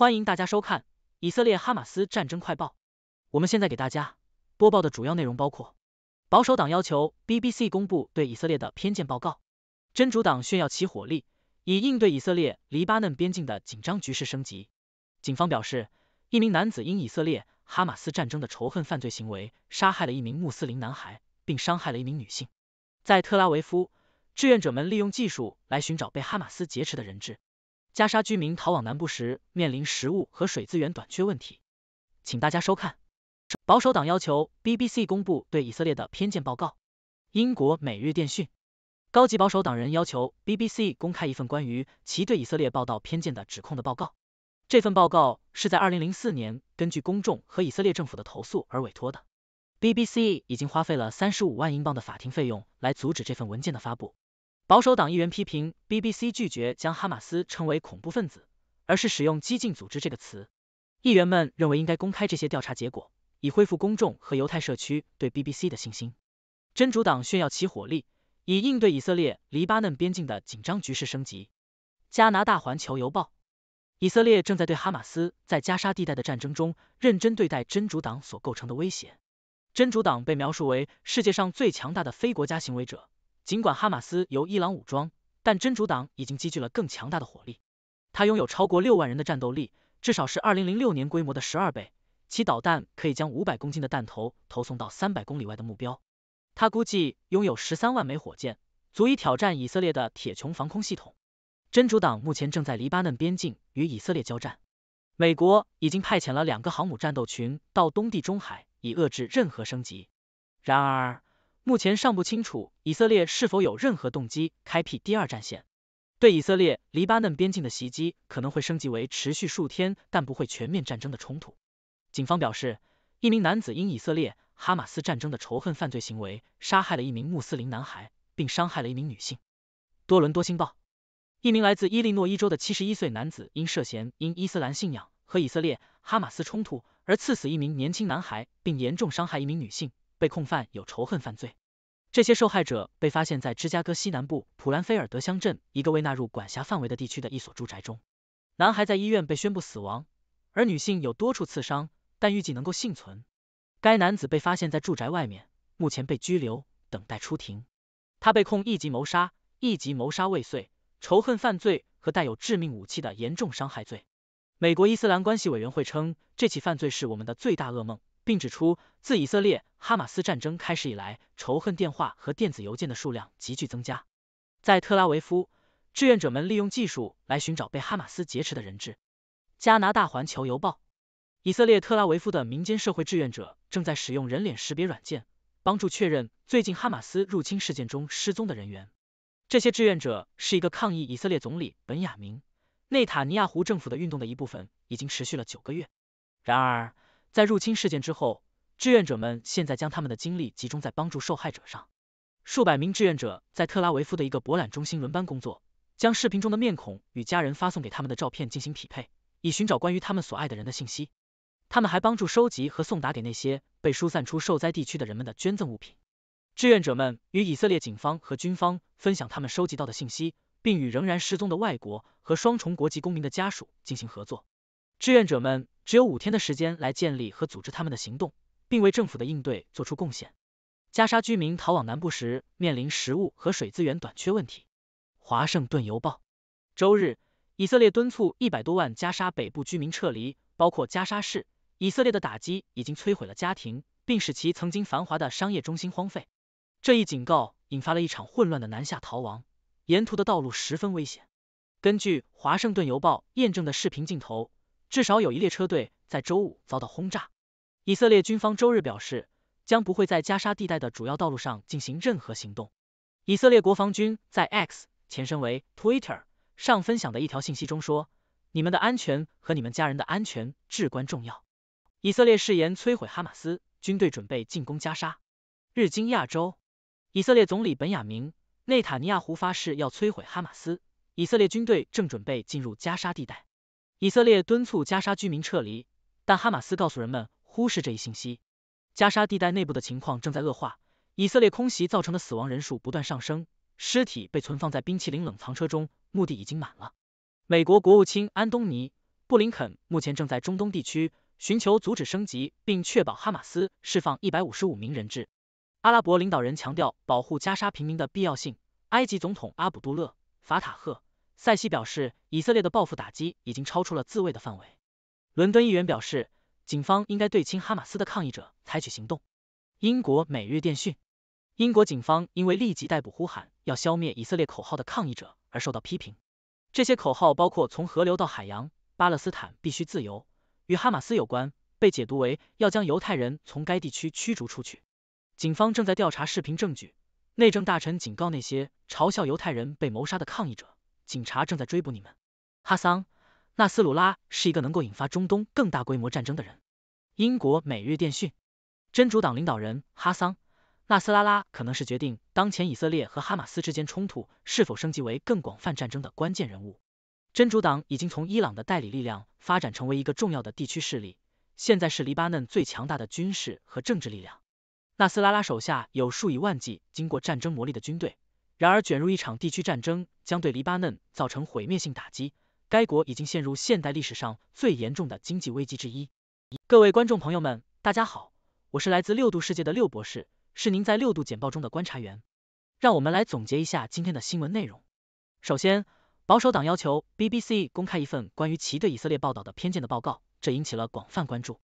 欢迎大家收看以色列哈马斯战争快报。我们现在给大家播报的主要内容包括：保守党要求 BBC 公布对以色列的偏见报告；真主党炫耀其火力，以应对以色列黎巴嫩边境的紧张局势升级。警方表示，一名男子因以色列哈马斯战争的仇恨犯罪行为杀害了一名穆斯林男孩，并伤害了一名女性。在特拉维夫，志愿者们利用技术来寻找被哈马斯劫持的人质。加沙居民逃往南部时面临食物和水资源短缺问题，请大家收看。保守党要求 BBC 公布对以色列的偏见报告。英国每日电讯，高级保守党人要求 BBC 公开一份关于其对以色列报道偏见的指控的报告。这份报告是在二零零四年根据公众和以色列政府的投诉而委托的。BBC 已经花费了三十五万英镑的法庭费用来阻止这份文件的发布。保守党议员批评 BBC 拒绝将哈马斯称为恐怖分子，而是使用激进组织这个词。议员们认为应该公开这些调查结果，以恢复公众和犹太社区对 BBC 的信心。真主党炫耀其火力，以应对以色列黎巴嫩边境的紧张局势升级。加拿大环球邮报：以色列正在对哈马斯在加沙地带的战争中认真对待真主党所构成的威胁。真主党被描述为世界上最强大的非国家行为者。尽管哈马斯由伊朗武装，但真主党已经积聚了更强大的火力。它拥有超过六万人的战斗力，至少是二零零六年规模的十二倍。其导弹可以将五百公斤的弹头投送到三百公里外的目标。他估计拥有十三万枚火箭，足以挑战以色列的铁穹防空系统。真主党目前正在黎巴嫩边境与以色列交战。美国已经派遣了两个航母战斗群到东地中海，以遏制任何升级。然而，目前尚不清楚以色列是否有任何动机开辟第二战线。对以色列黎巴嫩边境的袭击可能会升级为持续数天但不会全面战争的冲突。警方表示，一名男子因以色列哈马斯战争的仇恨犯罪行为杀害了一名穆斯林男孩，并伤害了一名女性。多伦多星报，一名来自伊利诺伊州的七十一岁男子因涉嫌因伊斯兰信仰和以色列哈马斯冲突而刺死一名年轻男孩，并严重伤害一名女性。被控犯有仇恨犯罪，这些受害者被发现，在芝加哥西南部普兰菲尔德乡镇一个未纳入管辖范围的地区的一所住宅中。男孩在医院被宣布死亡，而女性有多处刺伤，但预计能够幸存。该男子被发现在住宅外面，目前被拘留，等待出庭。他被控一级谋杀、一级谋杀未遂、仇恨犯罪和带有致命武器的严重伤害罪。美国伊斯兰关系委员会称，这起犯罪是我们的最大噩梦。并指出，自以色列哈马斯战争开始以来，仇恨电话和电子邮件的数量急剧增加。在特拉维夫，志愿者们利用技术来寻找被哈马斯劫持的人质。加拿大《环球邮报》，以色列特拉维夫的民间社会志愿者正在使用人脸识别软件，帮助确认最近哈马斯入侵事件中失踪的人员。这些志愿者是一个抗议以色列总理本雅明内塔尼亚胡政府的运动的一部分，已经持续了九个月。然而，在入侵事件之后，志愿者们现在将他们的精力集中在帮助受害者上。数百名志愿者在特拉维夫的一个博览中心轮班工作，将视频中的面孔与家人发送给他们的照片进行匹配，以寻找关于他们所爱的人的信息。他们还帮助收集和送达给那些被疏散出受灾地区的人们的捐赠物品。志愿者们与以色列警方和军方分享他们收集到的信息，并与仍然失踪的外国和双重国籍公民的家属进行合作。志愿者们。只有五天的时间来建立和组织他们的行动，并为政府的应对做出贡献。加沙居民逃往南部时面临食物和水资源短缺问题。华盛顿邮报周日，以色列敦促一百多万加沙北部居民撤离，包括加沙市。以色列的打击已经摧毁了家庭，并使其曾经繁华的商业中心荒废。这一警告引发了一场混乱的南下逃亡，沿途的道路十分危险。根据华盛顿邮报验证的视频镜头。至少有一列车队在周五遭到轰炸。以色列军方周日表示，将不会在加沙地带的主要道路上进行任何行动。以色列国防军在 X（ 前身为 Twitter） 上分享的一条信息中说：“你们的安全和你们家人的安全至关重要。”以色列誓言摧毁哈马斯，军队准备进攻加沙。日经亚洲，以色列总理本雅明·内塔尼亚胡发誓要摧毁哈马斯，以色列军队正准备进入加沙地带。以色列敦促加沙居民撤离，但哈马斯告诉人们忽视这一信息。加沙地带内部的情况正在恶化，以色列空袭造成的死亡人数不断上升，尸体被存放在冰淇淋冷藏车中，目的已经满了。美国国务卿安东尼·布林肯目前正在中东地区，寻求阻止升级并确保哈马斯释放一百五十五名人质。阿拉伯领导人强调保护加沙平民的必要性。埃及总统阿卜杜勒·法塔赫。塞西表示，以色列的报复打击已经超出了自卫的范围。伦敦议员表示，警方应该对亲哈马斯的抗议者采取行动。英国每日电讯，英国警方因为立即逮捕呼喊要消灭以色列口号的抗议者而受到批评。这些口号包括从河流到海洋，巴勒斯坦必须自由，与哈马斯有关，被解读为要将犹太人从该地区驱逐出去。警方正在调查视频证据。内政大臣警告那些嘲笑犹太人被谋杀的抗议者。警察正在追捕你们，哈桑·纳斯鲁拉是一个能够引发中东更大规模战争的人。英国每日电讯，真主党领导人哈桑·纳斯拉拉可能是决定当前以色列和哈马斯之间冲突是否升级为更广泛战争的关键人物。真主党已经从伊朗的代理力量发展成为一个重要的地区势力，现在是黎巴嫩最强大的军事和政治力量。纳斯拉拉手下有数以万计经过战争磨砺的军队。然而，卷入一场地区战争将对黎巴嫩造成毁灭性打击。该国已经陷入现代历史上最严重的经济危机之一。各位观众朋友们，大家好，我是来自六度世界的六博士，是您在六度简报中的观察员。让我们来总结一下今天的新闻内容。首先，保守党要求 BBC 公开一份关于其对以色列报道的偏见的报告，这引起了广泛关注。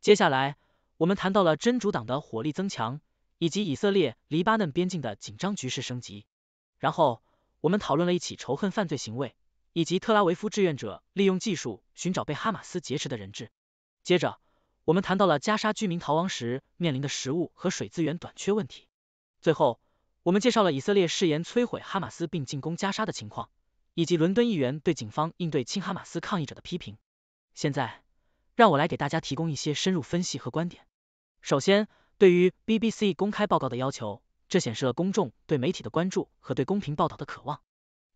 接下来，我们谈到了真主党的火力增强，以及以色列黎巴嫩边境的紧张局势升级。然后，我们讨论了一起仇恨犯罪行为，以及特拉维夫志愿者利用技术寻找被哈马斯劫持的人质。接着，我们谈到了加沙居民逃亡时面临的食物和水资源短缺问题。最后，我们介绍了以色列誓言摧毁哈马斯并进攻加沙的情况，以及伦敦议员对警方应对亲哈马斯抗议者的批评。现在，让我来给大家提供一些深入分析和观点。首先，对于 BBC 公开报告的要求。这显示了公众对媒体的关注和对公平报道的渴望。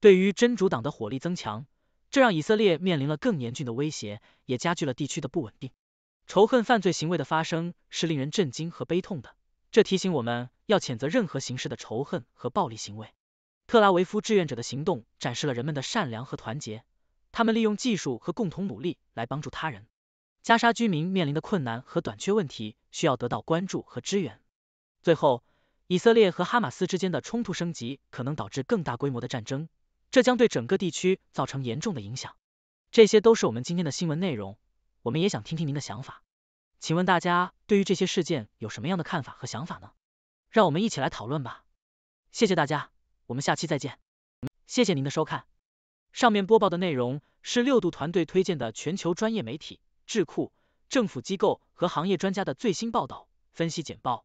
对于真主党的火力增强，这让以色列面临了更严峻的威胁，也加剧了地区的不稳定。仇恨犯罪行为的发生是令人震惊和悲痛的，这提醒我们要谴责任何形式的仇恨和暴力行为。特拉维夫志愿者的行动展示了人们的善良和团结，他们利用技术和共同努力来帮助他人。加沙居民面临的困难和短缺问题需要得到关注和支援。最后。以色列和哈马斯之间的冲突升级可能导致更大规模的战争，这将对整个地区造成严重的影响。这些都是我们今天的新闻内容。我们也想听听您的想法，请问大家对于这些事件有什么样的看法和想法呢？让我们一起来讨论吧。谢谢大家，我们下期再见。谢谢您的收看。上面播报的内容是六度团队推荐的全球专业媒体、智库、政府机构和行业专家的最新报道、分析简报。